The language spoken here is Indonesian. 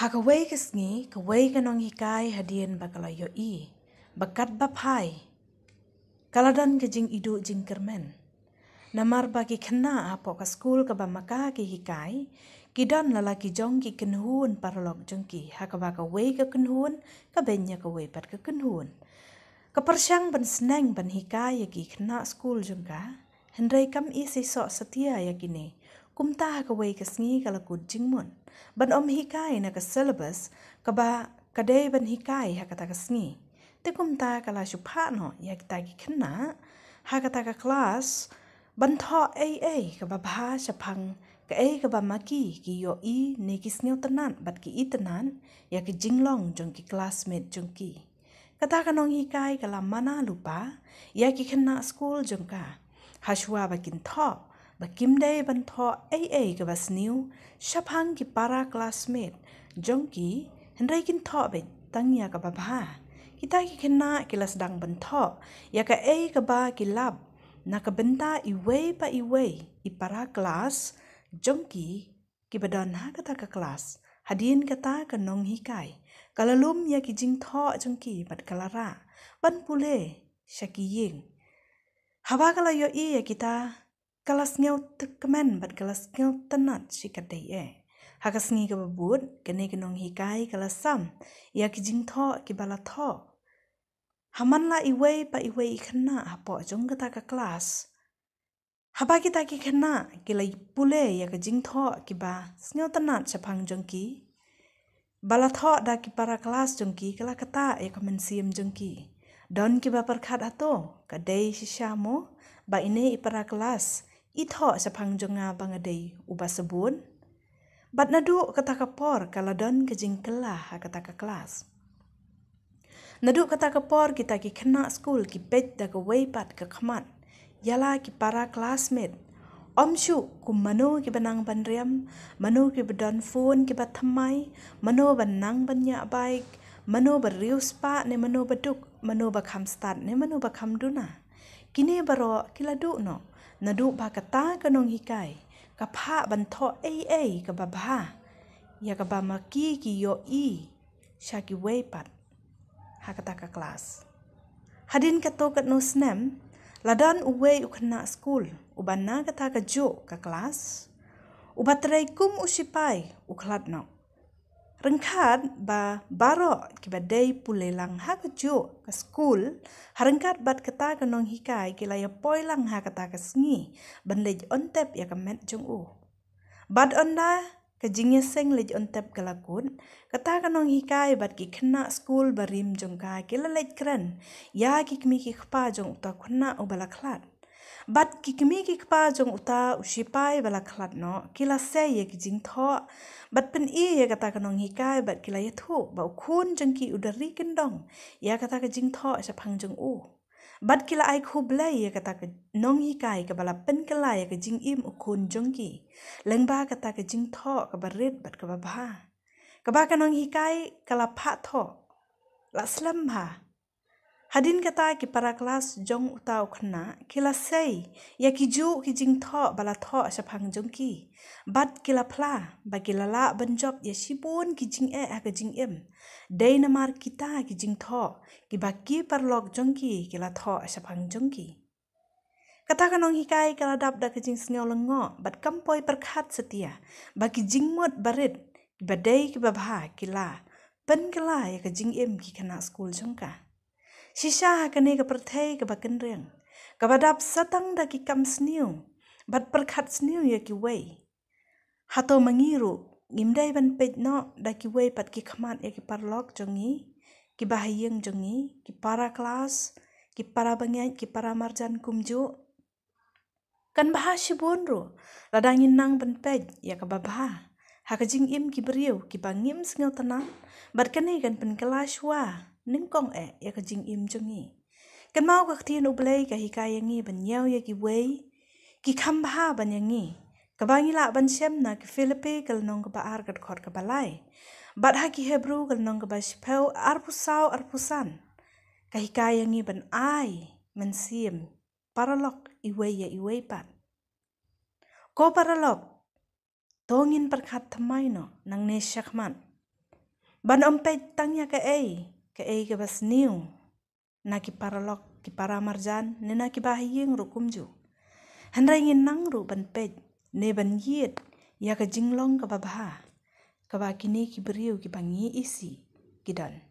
Hakawai kesni kawai kanong hikai hadian yo i bakat hai kaladan kejing idu jing kermen namar bagi kena apok ka skul ka bamaka ki hikai kidan lalaki jong ki kenhun parlok jong ki hakaba kawai ke kenhun ka benya kawai pat ka kenhun kepersyang ben seneng ben hikai ki kena skul jong ka hendrai kam isi sok setia yakini kum ta ka wei ka sngi ka la kut ban om hikai na ka syllabus ka ba ka dei ban hikai ha ka ta ka sngi te kum ta ka la shupha no ya ki ta ki khna ha ka ta ka class ban tho a a ka ba bha sha phang ka ei ka ba maki ki yo i ne ki sngi bat ki i tanan ya ki jinglong jong ki classmate jong ki kata kanong hikai ka la mana lupa ya ki khna school jong ka haswa bakin thop บกิมได้บันทอเอเอกับสนิวชาพังกิปาราคลาสเมดจงกีเห็นไรกินทอเปนตั้งยากับบ้ากิตากิขนากิลาสดังบันทออยากกับเอกับบ้ากิลับนักบันตาอีเวปะอีเวอีปาราคลาสจงกีกิบดอนฮากตากับคลาสฮัดยินกตากับน้องฮิกายกาลลุมยากิจิงทอจงกีบัดกาลระบันปุเลชกกิยิงฮาวากาลายอีอยากกิตา Kalas te kemen bat kalas ngew tenat si dei e. Hakas ngi ke bebut, kene kenong hikai kelas sam, ia ki jing tho ki bala tho. Haman la iwe pa iwe ikena hapo jong kata ke kelas. Hapa kita ki kena ki la pule ya ke jing tho ki ba tenat sepang jong ki. Bala tho da ki para kelas jong ki kala kata ya komen siem jong ki. Don ki ba perkat ato, kadai sisyamu, ba ini ipara kelas, อีทอสพังจงงาบังเดยอุบาสบุนบัดนาดูกะตากะพอร์กะละดอนกะจิงกะลาฮะกะตากะคลาสนาดูกะตากะพอร์กิตากิคณะสกูลกิเบ็ดดะกะเวปัดกะขมันยาลากิปาราคลาสเมดอมชุกุมมโนกิบันังบันเรียมมโนกิบดอนฟูนกิบัดทำไมมโนบันนังบัญญาบายมโนบัดริวสปาในมโนบัดดุกมโนบัดคำสตัดในมโนบัดคำดูนากินเนบรอกิลาดุเนาะนาดุบากตากนองฮิกายกะพะบันทอเอเอกับบาบาอยากกับบามากีกิโยอีชากิเวปัดฮักตากะคลาสฮัดินกะโตกันโนสเนมลาดันอุเวอุคณะสกูลอุบานนากะทากะจุกบคลาสอุบัตรัยคุมอุชิปายอุคลัดเนาะ rengkat ba barok kiba dei pulelang ha ka jo ka school harengkat bat kata ka nong hikai kila ya poilang ha kata ka sngi bandej ontep ya ka met jong u bad onda ka jingye seng lej ontep kalakun kata ka nong hikai bat ki khna school barim jong ka kila lej kran ya ki kmi ki khpa jong ta khna u balaklat บัดกิกมีกิกป้าจงอุตาอุชิป้ายเวลาคลัดเนาะกิลาเซ่ยกิจิงท้อบัดเป็นอียากตากนองฮิกายบัดกิลายทุบเบาคุณจงกีอุดริกันดองยากตากจิงท้อจะพังจังอู้บัดกิลาไอคูบลยยากตากนองฮิกายกับบลาเป็นกิลาเยกัจิงอิมอุคุณจงกีเลงบ้ากตากจิงท้อกับบริดบัดกับบ้ากับบ้ากนองฮิกายกับลาพะท้อละสลัมบา hadin kata ki para kelas jong utau kena kila sei ya ki ju ki jing tho bala tho sa jong ki bat kila pla ba kila la ban job ya sibun ki jing e ha jing em dei namar kita ki jing tho ki ba ki par lok jong ki kila tho sa phang jong ki kata kanong hikai kala dap da ki jing snyo lengo bat kampoi perkhat setia ba ki jing mot barit ba dei ki ba kila pen kila ya ki jing em ki kana school jong ka shisha kene ke pertai ke bakin reng ka badap daki kam seniu, bat perkat sniu ya ki wei hato mengiru ngimdai ban pet no daki wei pat ki kemat ya ki parlok jongi ki bahayeng jongi ki para kelas ki para bangyai ki para marjan kumju kan bahasi bonro ladangin nang ban pet ya ke babah hakajing im ki beriu ki bangim sengel tenang bat kane kan pen kelas wa ning kong e ya kajing im jungi kan mau ka thin ublei ka hikaya ban yau ya ki wei ki kham bha ban yangi ka bangi la ban shem na ki filipi kal nong ka ba ar gat khot ka balai bat ha ki hebru kal nong ka ba shpheu ar pusau ar pusan ka hikaya ban ai men siem paralok iwei ya iwe pat ko paralok tongin perkat tamai no nang ne shakman ban ompet tangnya ke ei ke ei ke bas niu na ki paralok ki para marjan ne na ki bahiyeng rukum ju hanrai ngin nang ru ban pe ne ban yit ya ke jinglong ke babha ke kini ki beriu ki bangi isi kidan